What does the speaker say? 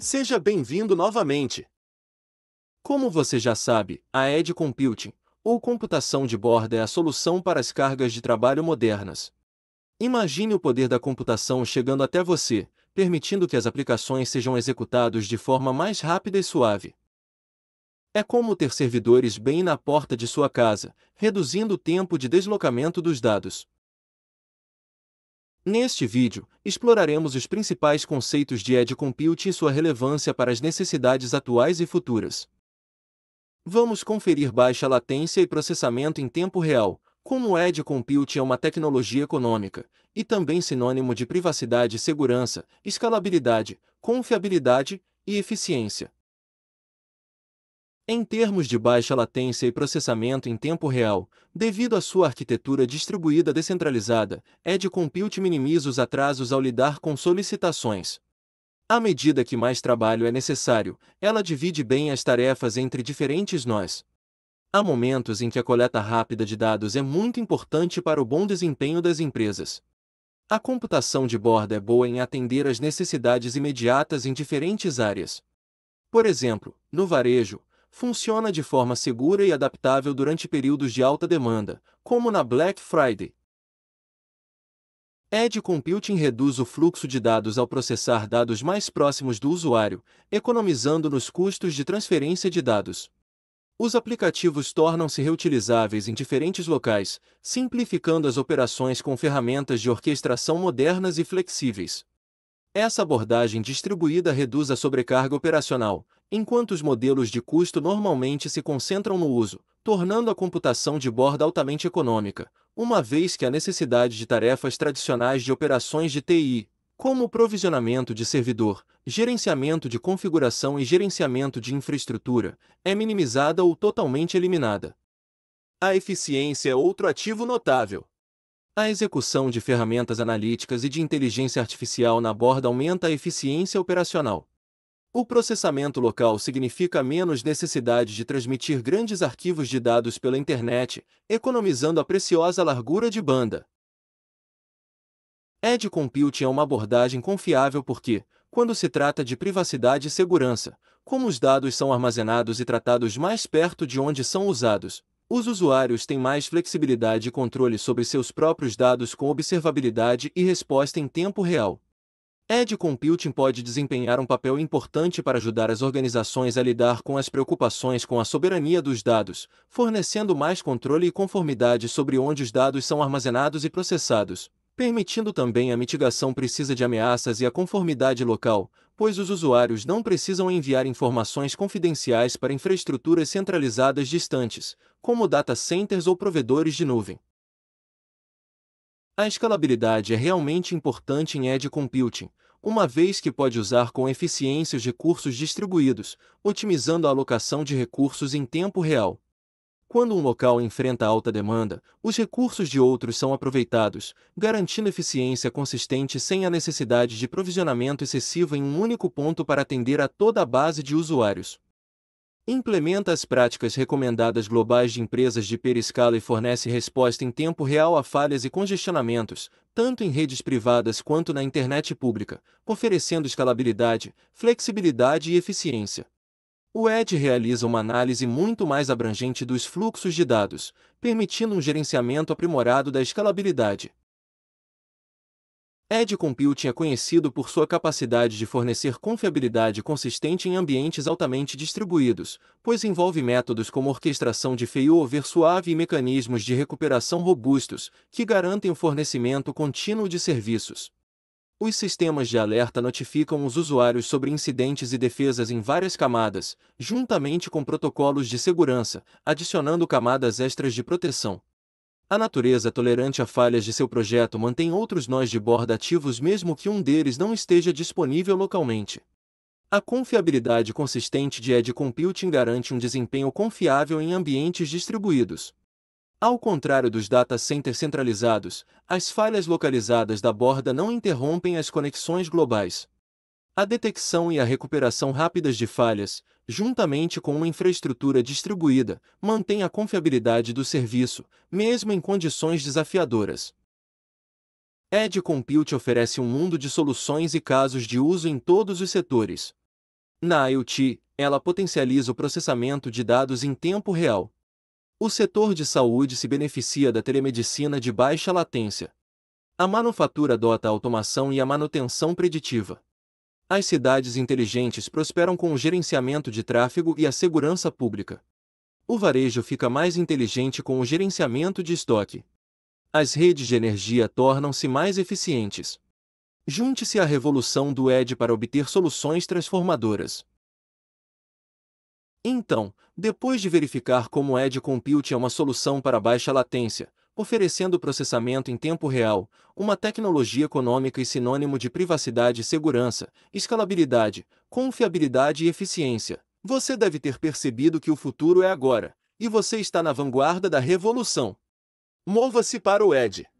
Seja bem-vindo novamente. Como você já sabe, a Edge Computing, ou computação de borda, é a solução para as cargas de trabalho modernas. Imagine o poder da computação chegando até você, permitindo que as aplicações sejam executadas de forma mais rápida e suave. É como ter servidores bem na porta de sua casa, reduzindo o tempo de deslocamento dos dados. Neste vídeo, exploraremos os principais conceitos de Edge Compute e sua relevância para as necessidades atuais e futuras. Vamos conferir baixa latência e processamento em tempo real, como o Edge Compute é uma tecnologia econômica, e também sinônimo de privacidade e segurança, escalabilidade, confiabilidade e eficiência. Em termos de baixa latência e processamento em tempo real, devido à sua arquitetura distribuída descentralizada, Edge Compute minimiza os atrasos ao lidar com solicitações. À medida que mais trabalho é necessário, ela divide bem as tarefas entre diferentes nós. Há momentos em que a coleta rápida de dados é muito importante para o bom desempenho das empresas. A computação de borda é boa em atender às necessidades imediatas em diferentes áreas. Por exemplo, no varejo, funciona de forma segura e adaptável durante períodos de alta demanda, como na Black Friday. Edge Computing reduz o fluxo de dados ao processar dados mais próximos do usuário, economizando nos custos de transferência de dados. Os aplicativos tornam-se reutilizáveis em diferentes locais, simplificando as operações com ferramentas de orquestração modernas e flexíveis. Essa abordagem distribuída reduz a sobrecarga operacional, enquanto os modelos de custo normalmente se concentram no uso, tornando a computação de borda altamente econômica, uma vez que a necessidade de tarefas tradicionais de operações de TI, como provisionamento de servidor, gerenciamento de configuração e gerenciamento de infraestrutura, é minimizada ou totalmente eliminada. A eficiência é outro ativo notável. A execução de ferramentas analíticas e de inteligência artificial na borda aumenta a eficiência operacional, o processamento local significa menos necessidade de transmitir grandes arquivos de dados pela internet, economizando a preciosa largura de banda. Edge Computing é uma abordagem confiável porque, quando se trata de privacidade e segurança, como os dados são armazenados e tratados mais perto de onde são usados, os usuários têm mais flexibilidade e controle sobre seus próprios dados com observabilidade e resposta em tempo real. Edge Computing pode desempenhar um papel importante para ajudar as organizações a lidar com as preocupações com a soberania dos dados, fornecendo mais controle e conformidade sobre onde os dados são armazenados e processados, permitindo também a mitigação precisa de ameaças e a conformidade local, pois os usuários não precisam enviar informações confidenciais para infraestruturas centralizadas distantes, como data centers ou provedores de nuvem. A escalabilidade é realmente importante em Edge Computing, uma vez que pode usar com eficiência os recursos distribuídos, otimizando a alocação de recursos em tempo real. Quando um local enfrenta alta demanda, os recursos de outros são aproveitados, garantindo eficiência consistente sem a necessidade de provisionamento excessivo em um único ponto para atender a toda a base de usuários implementa as práticas recomendadas globais de empresas de periscala e fornece resposta em tempo real a falhas e congestionamentos, tanto em redes privadas quanto na internet pública, oferecendo escalabilidade, flexibilidade e eficiência. O Edge realiza uma análise muito mais abrangente dos fluxos de dados, permitindo um gerenciamento aprimorado da escalabilidade, Edge Computing é conhecido por sua capacidade de fornecer confiabilidade consistente em ambientes altamente distribuídos, pois envolve métodos como orquestração de failover suave e mecanismos de recuperação robustos, que garantem o fornecimento contínuo de serviços. Os sistemas de alerta notificam os usuários sobre incidentes e defesas em várias camadas, juntamente com protocolos de segurança, adicionando camadas extras de proteção. A natureza tolerante a falhas de seu projeto mantém outros nós de borda ativos mesmo que um deles não esteja disponível localmente. A confiabilidade consistente de Edge Computing garante um desempenho confiável em ambientes distribuídos. Ao contrário dos data centers centralizados, as falhas localizadas da borda não interrompem as conexões globais. A detecção e a recuperação rápidas de falhas, juntamente com uma infraestrutura distribuída, mantém a confiabilidade do serviço, mesmo em condições desafiadoras. Edge Compute oferece um mundo de soluções e casos de uso em todos os setores. Na IoT, ela potencializa o processamento de dados em tempo real. O setor de saúde se beneficia da telemedicina de baixa latência. A manufatura adota a automação e a manutenção preditiva. As cidades inteligentes prosperam com o gerenciamento de tráfego e a segurança pública. O varejo fica mais inteligente com o gerenciamento de estoque. As redes de energia tornam-se mais eficientes. Junte-se à revolução do ED para obter soluções transformadoras. Então, depois de verificar como o Edge Compute é uma solução para baixa latência, oferecendo processamento em tempo real, uma tecnologia econômica e sinônimo de privacidade e segurança, escalabilidade, confiabilidade e eficiência. Você deve ter percebido que o futuro é agora, e você está na vanguarda da revolução. Mova-se para o Edge.